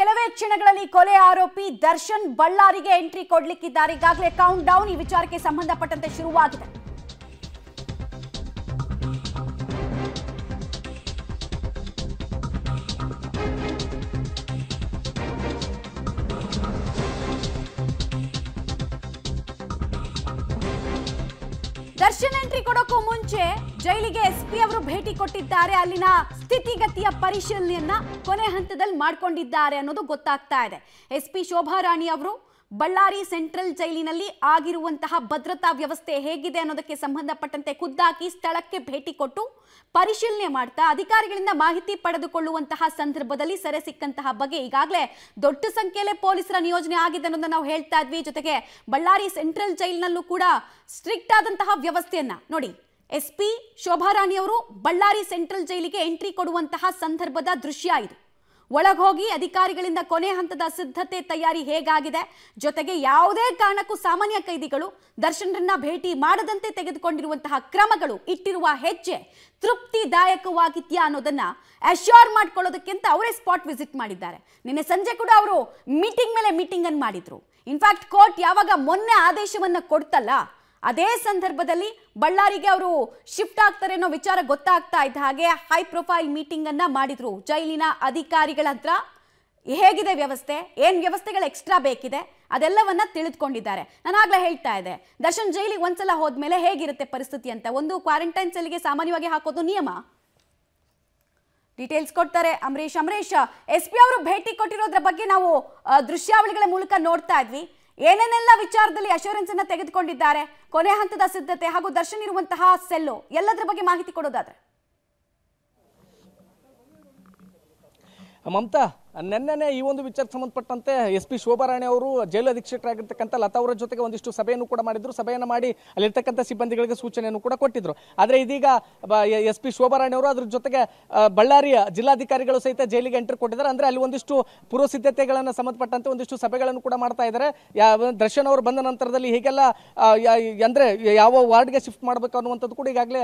ಕೆಲವೇ ಕ್ಷಣಗಳಲ್ಲಿ ಕೊಲೆ ಆರೋಪಿ ದರ್ಶನ್ ಬಳ್ಳಾರಿಗೆ ಎಂಟ್ರಿ ಕೊಡ್ಲಿಕ್ಕಿದ್ದಾರೆ ಈಗಾಗಲೇ ಕೌಂಟ್ ಡೌನ್ ಈ ವಿಚಾರಕ್ಕೆ ಸಂಬಂಧಪಟ್ಟಂತೆ ಶುರುವಾಗಿದೆ ದರ್ಶನ್ ಎಂಟ್ರಿ ಕೊಡೋಕ್ಕೂ ಮುಂಚೆ ಜೈಲಿಗೆ ಎಸ್ ಪಿ ಅವರು ಭೇಟಿ ಕೊಟ್ಟಿದ್ದಾರೆ ಅಲ್ಲಿನ ಸ್ಥಿತಿಗತಿಯ ಪರಿಶೀಲನೆಯನ್ನ ಕೊನೆ ಹಂತದಲ್ಲಿ ಮಾಡಿಕೊಂಡಿದ್ದಾರೆ ಅನ್ನೋದು ಗೊತ್ತಾಗ್ತಾ ಇದೆ ಎಸ್ ಪಿ ಶೋಭಾ ರಾಣಿ ಅವರು ಬಳ್ಳಾರಿ ಸೆಂಟ್ರಲ್ ಜೈಲಿನಲ್ಲಿ ಆಗಿರುವಂತಹ ಭದ್ರತಾ ವ್ಯವಸ್ಥೆ ಹೇಗಿದೆ ಅನ್ನೋದಕ್ಕೆ ಸಂಬಂಧಪಟ್ಟಂತೆ ಖುದ್ದಾಕಿ ಸ್ಥಳಕ್ಕೆ ಭೇಟಿ ಕೊಟ್ಟು ಪರಿಶೀಲನೆ ಮಾಡ್ತಾ ಅಧಿಕಾರಿಗಳಿಂದ ಮಾಹಿತಿ ಪಡೆದುಕೊಳ್ಳುವಂತಹ ಸಂದರ್ಭದಲ್ಲಿ ಸೆರೆ ಸಿಕ್ಕಂತಹ ಬಗ್ಗೆ ಈಗಾಗಲೇ ದೊಡ್ಡ ಸಂಖ್ಯೆಯಲ್ಲೇ ಪೊಲೀಸರ ನಿಯೋಜನೆ ಆಗಿದೆ ಅನ್ನೋದನ್ನ ನಾವು ಹೇಳ್ತಾ ಇದ್ವಿ ಜೊತೆಗೆ ಬಳ್ಳಾರಿ ಸೆಂಟ್ರಲ್ ಜೈಲಿನಲ್ಲೂ ಕೂಡ ಸ್ಟ್ರಿಕ್ಟ್ ಆದಂತಹ ವ್ಯವಸ್ಥೆಯನ್ನ ನೋಡಿ ಎಸ್ ಪಿ ಅವರು ಬಳ್ಳಾರಿ ಸೆಂಟ್ರಲ್ ಜೈಲಿಗೆ ಎಂಟ್ರಿ ಕೊಡುವಂತಹ ಸಂದರ್ಭದ ದೃಶ್ಯ ಇದು ಒಳಗೋಗಿ ಅಧಿಕಾರಿಗಳಿಂದ ಕೊನೆ ಹಂತದ ಸಿದ್ಧತೆ ತಯಾರಿ ಹೇಗಾಗಿದೆ ಜೊತೆಗೆ ಯಾವುದೇ ಕಾರಣಕ್ಕೂ ಸಾಮಾನ್ಯ ಕೈದಿಗಳು ದರ್ಶನರನ್ನ ಭೇಟಿ ಮಾಡದಂತೆ ತೆಗೆದುಕೊಂಡಿರುವಂತಹ ಕ್ರಮಗಳು ಇಟ್ಟಿರುವ ಹೆಜ್ಜೆ ತೃಪ್ತಿದಾಯಕವಾಗಿತ್ಯಾ ಅನ್ನೋದನ್ನ ಅಶ್ಯೂರ್ ಮಾಡ್ಕೊಳ್ಳೋದಕ್ಕಿಂತ ಅವರೇ ಸ್ಪಾಟ್ ವಿಸಿಟ್ ಮಾಡಿದ್ದಾರೆ ನಿನ್ನೆ ಸಂಜೆ ಕೂಡ ಅವರು ಮೀಟಿಂಗ್ ಮೇಲೆ ಮೀಟಿಂಗ್ ಅನ್ನು ಮಾಡಿದ್ರು ಇನ್ಫ್ಯಾಕ್ಟ್ ಕೋರ್ಟ್ ಯಾವಾಗ ಮೊನ್ನೆ ಆದೇಶವನ್ನು ಕೊಡ್ತಲ್ಲ ಅದೇ ಸಂದರ್ಭದಲ್ಲಿ ಬಳ್ಳಾರಿಗೆ ಅವರು ಶಿಫ್ಟ್ ಆಗ್ತಾರೆ ಅನ್ನೋ ವಿಚಾರ ಗೊತ್ತಾಗ್ತಾ ಇದ್ದ ಹಾಗೆ ಹೈ ಪ್ರೊಫೈಲ್ ಮೀಟಿಂಗ್ ಅನ್ನ ಮಾಡಿದ್ರು ಜೈಲಿನ ಅಧಿಕಾರಿಗಳ ಹತ್ರ ಹೇಗಿದೆ ವ್ಯವಸ್ಥೆ ಏನು ವ್ಯವಸ್ಥೆಗಳು ಎಕ್ಸ್ಟ್ರಾ ಬೇಕಿದೆ ಅದೆಲ್ಲವನ್ನ ತಿಳಿದುಕೊಂಡಿದ್ದಾರೆ ನಾನು ಆಗ್ಲೇ ಹೇಳ್ತಾ ಇದೆ ದರ್ಶನ್ ಜೈಲಿಗೆ ಒಂದ್ಸಲ ಹೋದ್ಮೇಲೆ ಹೇಗಿರುತ್ತೆ ಪರಿಸ್ಥಿತಿ ಅಂತ ಒಂದು ಕ್ವಾರಂಟೈನ್ ಸೆಲ್ಗೆ ಸಾಮಾನ್ಯವಾಗಿ ಹಾಕೋದು ನಿಯಮ ಡೀಟೇಲ್ಸ್ ಕೊಡ್ತಾರೆ ಅಂಬರೀಶ್ ಅಂಬರೀಶ್ ಎಸ್ ಪಿ ಅವರು ಭೇಟಿ ಕೊಟ್ಟಿರೋದ್ರ ಬಗ್ಗೆ ನಾವು ದೃಶ್ಯಾವಳಿಗಳ ಮೂಲಕ ನೋಡ್ತಾ ಇದ್ವಿ ಏನೇನೆಲ್ಲ ವಿಚಾರದಲ್ಲಿ ಅಶ್ಯೂರೆನ್ಸ್ ಅನ್ನ ತೆಗೆದುಕೊಂಡಿದ್ದಾರೆ ಕೊನೆ ಹಂತದ ಸಿದ್ಧತೆ ಹಾಗೂ ದರ್ಶನ್ ಇರುವಂತಹ ಸೆಲ್ಲು ಎಲ್ಲದರ ಬಗ್ಗೆ ಮಾಹಿತಿ ಕೊಡೋದಾದ್ರೆ ಮಮತಾ ನೆನ್ನೆ ಈ ಒಂದು ವಿಚಾರಕ್ಕೆ ಸಂಬಂಧಪಟ್ಟಂತೆ ಎಸ್ ಪಿ ಶೋಭಾರಾಣಿ ಅವರು ಜೈಲು ಅಧೀಕ್ಷಕರಾಗಿರ್ತಕ್ಕಂಥ ಲತಾ ಅವರ ಜೊತೆಗೆ ಒಂದಿಷ್ಟು ಸಭೆಯನ್ನು ಕೂಡ ಮಾಡಿದ್ರು ಸಭೆಯನ್ನು ಮಾಡಿ ಅಲ್ಲಿರ್ತಕ್ಕಂಥ ಸಿಬ್ಬಂದಿಗಳಿಗೆ ಸೂಚನೆಯನ್ನು ಕೂಡ ಕೊಟ್ಟಿದ್ರು ಆದರೆ ಇದೀಗ ಎಸ್ ಪಿ ಶೋಭಾರಾಣಿ ಅವರು ಅದ್ರ ಜೊತೆಗೆ ಬಳ್ಳಾರಿಯ ಜಿಲ್ಲಾಧಿಕಾರಿಗಳು ಸಹಿತ ಜೈಲಿಗೆ ಎಂಟ್ರಿ ಕೊಟ್ಟಿದ್ದಾರೆ ಅಂದರೆ ಅಲ್ಲಿ ಒಂದಿಷ್ಟು ಪೂರ್ವ ಸಿದ್ಧತೆಗಳನ್ನು ಸಂಬಂಧಪಟ್ಟಂತೆ ಒಂದಿಷ್ಟು ಸಭೆಗಳನ್ನು ಕೂಡ ಮಾಡ್ತಾ ಇದ್ದಾರೆ ದರ್ಶನ್ ಅವರು ಬಂದ ನಂತರದಲ್ಲಿ ಹೀಗೆಲ್ಲ ಅಂದರೆ ಯಾವ ವಾರ್ಡ್ಗೆ ಶಿಫ್ಟ್ ಮಾಡಬೇಕು ಅನ್ನುವಂಥದ್ದು ಕೂಡ ಈಗಾಗಲೇ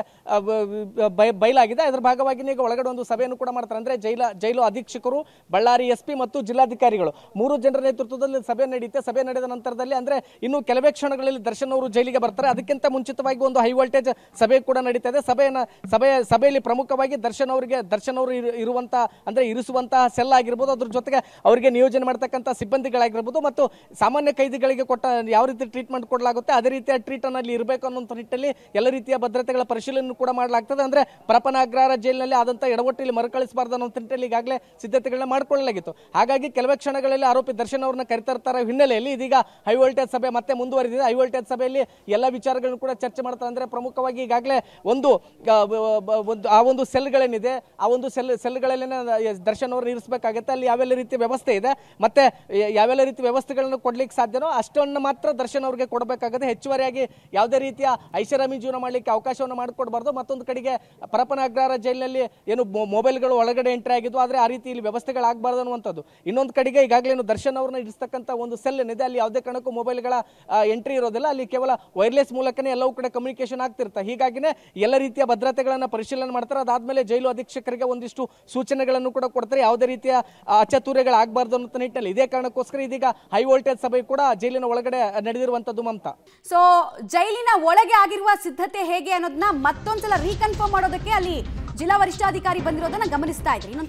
ಬಯಲಾಗಿದೆ ಅದರ ಭಾಗವಾಗಿ ಈಗ ಒಳಗಡೆ ಒಂದು ಸಭೆಯನ್ನು ಕೂಡ ಮಾಡ್ತಾರೆ ಅಂದರೆ ಜೈಲ ಜೈಲು ಅಧೀಕ್ಷಕರು ಬಳ್ಳಾರಿ ಎಸ್ ಪಿ ಮತ್ತು ಜಿಲ್ಲಾಧಿಕಾರಿಗಳು ಮೂರು ಜನರ ನೇತೃತ್ವದಲ್ಲಿ ಸಭೆ ನಡೆಯುತ್ತೆ ಸಭೆ ನಡೆದ ನಂತರದಲ್ಲಿ ಅಂದ್ರೆ ಇನ್ನು ಕೆಲವೇ ಕ್ಷಣಗಳಲ್ಲಿ ದರ್ಶನ್ ಅವರು ಜೈಲಿಗೆ ಬರ್ತಾರೆ ಅದಕ್ಕಿಂತ ಮುಂಚಿತವಾಗಿ ಒಂದು ಹೈ ವೋಲ್ಟೇಜ್ ಸಭೆ ಕೂಡ ನಡೀತಾ ಇದೆ ಸಭೆಯನ್ನ ಸಭೆ ಸಭೆಯಲ್ಲಿ ಪ್ರಮುಖವಾಗಿ ದರ್ಶನ್ ಅವರಿಗೆ ದರ್ಶನ್ ಅವರು ಇರುವಂತ ಅಂದ್ರೆ ಇರಿಸುವಂತಹ ಸೆಲ್ ಆಗಿರ್ಬೋದು ಅದ್ರ ಜೊತೆಗೆ ಅವರಿಗೆ ನಿಯೋಜನೆ ಮಾಡ್ತಕ್ಕಂಥ ಸಿಬ್ಬಂದಿಗಳಾಗಿರ್ಬೋದು ಮತ್ತು ಸಾಮಾನ್ಯ ಕೈದಿಗಳಿಗೆ ಕೊಟ್ಟ ಯಾವ ರೀತಿ ಟ್ರೀಟ್ಮೆಂಟ್ ಕೊಡಲಾಗುತ್ತೆ ಅದೇ ರೀತಿಯ ಟ್ರೀಟ್ ಅಲ್ಲಿ ಇರಬೇಕು ಅನ್ನೋಂಥ ನಿಟ್ಟಿನಲ್ಲಿ ಎಲ್ಲ ರೀತಿಯ ಭದ್ರತೆಗಳ ಪರಿಶೀಲನೆ ಕೂಡ ಮಾಡಲಾಗ್ತದೆ ಅಂದ್ರೆ ಪ್ರಪನಾಗ್ರಹ ಜೈಲಿನಲ್ಲಿ ಆದಂತಹ ಎಡವಟ್ಟಲ್ಲಿ ಮರುಕಳಿಸಬಾರ್ದು ಅನ್ನೋ ನಿಟ್ಟಿನಲ್ಲಿ ಈಗಾಗಲೇ ಸಿದ್ಧತೆಗಳನ್ನ ಮಾಡಿಕೊಳ್ಳಲಾಗಿದೆ ವೈರಲ್ ಹಾಗಾಗಿ ಕೆಲವೇ ಕ್ಷಣಗಳಲ್ಲಿ ಆರೋಪಿ ದರ್ಶನ್ ಅವ್ರನ್ನ ಕರೆತಾ ಹಿನ್ನೆಲೆಯಲ್ಲಿ ಇದೀಗ ಹೈ ವೋಲ್ಟೇಜ್ ಸಭೆ ಮತ್ತೆ ಮುಂದುವರೆದಿದೆ ಹೈ ವೋಲ್ಟೇಜ್ ಸಭೆಯಲ್ಲಿ ಎಲ್ಲ ವಿಚಾರಗಳನ್ನು ಕೂಡ ಚರ್ಚೆ ಮಾಡ್ತಾರೆ ಅಂದರೆ ಪ್ರಮುಖವಾಗಿ ಈಗಾಗಲೇ ಒಂದು ಒಂದು ಆ ಒಂದು ಸೆಲ್ಗಳೇನಿದೆ ಆ ಒಂದು ಸೆಲ್ ಸೆಲ್ಗಳಲ್ಲಿನ ದರ್ಶನ್ ಅವರು ಇರಿಸಬೇಕಾಗತ್ತೆ ಅಲ್ಲಿ ಯಾವೆಲ್ಲ ರೀತಿ ವ್ಯವಸ್ಥೆ ಇದೆ ಮತ್ತೆ ಯಾವೆಲ್ಲ ರೀತಿ ವ್ಯವಸ್ಥೆಗಳನ್ನು ಕೊಡ್ಲಿಕ್ಕೆ ಸಾಧ್ಯನೋ ಅಷ್ಟನ್ನು ಮಾತ್ರ ದರ್ಶನ್ ಅವರಿಗೆ ಕೊಡಬೇಕಾಗುತ್ತೆ ಹೆಚ್ಚುವರಿಯಾಗಿ ಯಾವುದೇ ರೀತಿಯ ಐಷಾರಾಮಿ ಜೀವನ ಮಾಡಲಿಕ್ಕೆ ಅವಕಾಶವನ್ನು ಮಾಡಿಕೊಡಬಾರ್ದು ಮತ್ತೊಂದು ಕಡೆಗೆ ಪರಪನ ಅಗ್ರಹಾರ ಜೈಲಿನಲ್ಲಿ ಏನು ಮೊಬೈಲ್ಗಳು ಒಳಗಡೆ ಎಂಟ್ರಿ ಆಗಿದ್ವು ಆದರೆ ಆ ರೀತಿ ಇಲ್ಲಿ ವ್ಯವಸ್ಥೆಗಳಾಗಬಾರ್ದು ಮಾಡೋದು ಅನ್ನುವಂಥದ್ದು ಇನ್ನೊಂದು ಕಡೆಗೆ ಈಗಾಗಲೇ ದರ್ಶನ್ ಅವ್ರನ್ನ ಇಡಿಸ್ತಕ್ಕಂಥ ಒಂದು ಸೆಲ್ ಏನಿದೆ ಅಲ್ಲಿ ಯಾವುದೇ ಕಾರಣಕ್ಕೂ ಮೊಬೈಲ್ಗಳ ಎಂಟ್ರಿ ಇರೋದಿಲ್ಲ ಅಲ್ಲಿ ಕೇವಲ ವೈರ್ಲೆಸ್ ಮೂಲಕನೇ ಎಲ್ಲವೂ ಕಡೆ ಕಮ್ಯುನಿಕೇಶನ್ ಆಗ್ತಿರ್ತಾ ಹೀಗಾಗಿನೇ ಎಲ್ಲ ರೀತಿಯ ಭದ್ರತೆಗಳನ್ನು ಪರಿಶೀಲನೆ ಮಾಡ್ತಾರೆ ಅದಾದಮೇಲೆ ಜೈಲು ಅಧೀಕ್ಷಕರಿಗೆ ಒಂದಿಷ್ಟು ಸೂಚನೆಗಳನ್ನು ಕೂಡ ಕೊಡ್ತಾರೆ ಯಾವುದೇ ರೀತಿಯ ಅಚತುರ್ಯಗಳಾಗಬಾರ್ದು ಅನ್ನೋ ನಿಟ್ಟಿನಲ್ಲಿ ಇದೇ ಕಾರಣಕ್ಕೋಸ್ಕರ ಇದೀಗ ಹೈ ವೋಲ್ಟೇಜ್ ಸಭೆ ಕೂಡ ಜೈಲಿನ ಒಳಗಡೆ ನಡೆದಿರುವಂತದ್ದು ಮಮತಾ ಸೊ ಜೈಲಿನ ಒಳಗೆ ಆಗಿರುವ ಸಿದ್ಧತೆ ಹೇಗೆ ಅನ್ನೋದನ್ನ ಮತ್ತೊಂದ್ಸಲ ರೀಕನ್ಫರ್ಮ್ ಮಾಡೋದಕ್ಕೆ ಅಲ್ಲಿ ಜಿಲ್ಲಾ ವರಿಷ್ಠಾಧಿಕಾರಿ ಬಂದಿರೋದನ್ನ ಗಮನಿಸ್ತಾ ಇದ್ರಿ